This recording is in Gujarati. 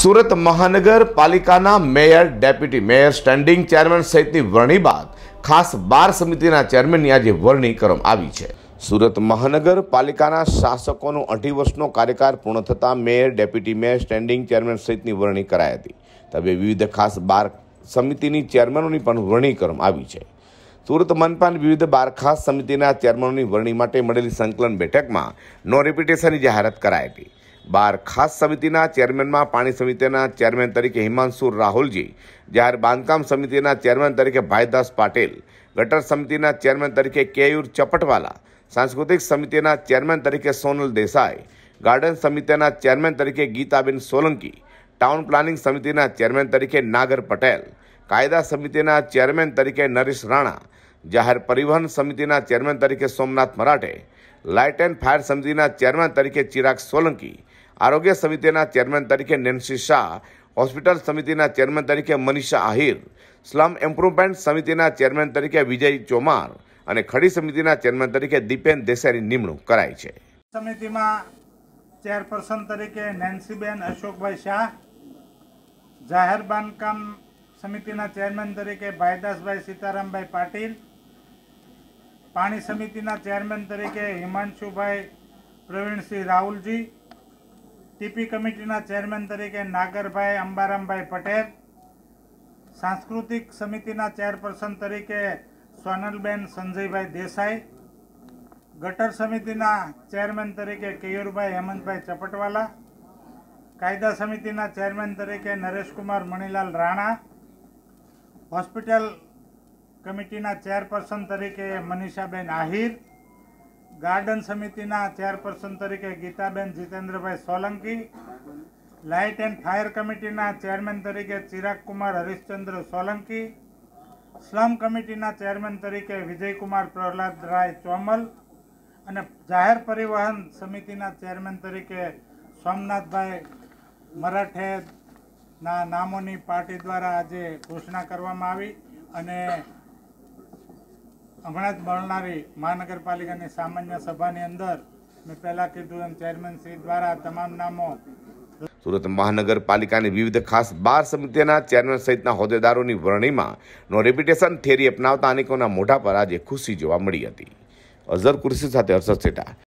સુરત મહાનગર પાલિકાના mayor deputy mayor standing chairman સહિતની વરણી બાદ ખાસ બાર સમિતિના ચેરમેનની આજે વરણી કરવામાં આવી છે સુરત મહાનગર પાલિકાના શાસકોનો અઢી વર્ષનો કાર્યકાળ પૂર્ણ થતાં mayor deputy mayor standing chairman સહિતની વરણી કરાઈ હતી તબે વિવિધ ખાસ બાર સમિતિની ચેરમેનોની પણ વરણી કરવામાં આવી છે સુરત મનપાન વિવિધ બાર ખાસ સમિતિના ચેરમેનોની વરણી માટે મળેલી સંકલન બેઠકમાં નો રેપ્યુટેશનની જાહેરાત કરાઈ હતી બાર ખાસ સમિતિના ચેરમેનમાં પાણી સમિતિના ચેરમેન તરીકે હિમાંશુ રાહુલજી જ્યારે બાંધકામ સમિતિના ચેરમેન તરીકે ભાઈદાસ પાટેલ ગટર સમિતિના ચેરમેન તરીકે કેયુર ચપટવાલા સાંસ્કૃતિક સમિતિના ચેરમેન તરીકે સોનલ દેસાઈ ગાર્ડન સમિતિના ચેરમેન તરીકે ગીતાબેન સોલંકી ટાઉન પ્લાનિંગ સમિતિના ચેરમેન તરીકે નાગર પટેલ કાયદા સમિતિના ચેરમેન તરીકે નરેશ રાણા જાહેર પરિવહન સમિતિના ચેરમેન તરીકે Somnath Marathe light and fire સમિતિના ચેરમેન તરીકે ચિરાગ સોલંકી આરોગ્ય સમિતિના ચેરમેન તરીકે નેન્સી શાહ હોસ્પિટલ સમિતિના ચેરમેન તરીકે મનીષા આહિર સ્લમ ઇમ્પ્રુવમેન્ટ સમિતિના ચેરમેન તરીકે વિજય ચોમાર અને ખડી સમિતિના ચેરમેન તરીકે દીપેન દેસાઈની નિમણૂક કરાઈ છે સમિતિમાં ચેરપર્સન તરીકે નેન્સીબેન અશોકભાઈ શાહ જાહેર બાંધકામ સમિતિના ચેરમેન તરીકે ભાઈદાસભાઈ સીતારામભાઈ પાટીલ પાણી સમિતિના ચેરમેન તરીકે હિમાંશુભાઈ પ્રવીણસિંહ રાહુલજી ટીપી કમિટીના ચેરમેન તરીકે નાગરભાઈ અંબારામભાઈ પટેલ સાંસ્કૃતિક સમિતિના ચેરપર્સન તરીકે સોનલબેન સંજયભાઈ દેસાઈ ગટર સમિતિના ચેરમેન તરીકે કેયુરભાઈ હેમંતભાઈ ચપટવાલા કાયદા સમિતિના ચેરમેન તરીકે નરેશકુમાર મણિલાલ રાણા હોસ્પિટલ કમિટીના ચેરપર્સન તરીકે મનીષાબેન આહિર ગાર્ડન સમિતિના ચેરપર્સન તરીકે Geetaben Jitendrabhai Solanki light and fire કમિટીના ચેરમેન તરીકે ચિરાગકુમાર હરિશ્ચંદ્ર સોલંકી સ્લમ કમિટીના ચેરમેન તરીકે વિજયકુમાર પ્રહલાદ રાય ચોમલ અને જાહેર પરિવહન સમિતિના ચેરમેન તરીકે સોમનાથભાઈ મરાઠેના નામોની પાર્ટી દ્વારા આજે ઘોષણા કરવામાં આવી અને હમણાં જ મળનારી મહાનગરપાલિકાની સામાન્ય સભાની અંદર મેં પહેલાં કીધું એમ ચેરમેન શ્રી દ્વારા તમામ નામો સુરત મહાનગરપાલિકાની વિવિધ ખાસ બાર સમિતિના ચેરમેન સહિતના હોદ્દેદારોની વરણીમાં નો રેપ્યુટેશન થિયરી અપનાવતા અનેકોના મોઢા પર આજે ખુશી જોવા મળી હતી અઝર કુર્સી સાથે હર્ષદ સેટા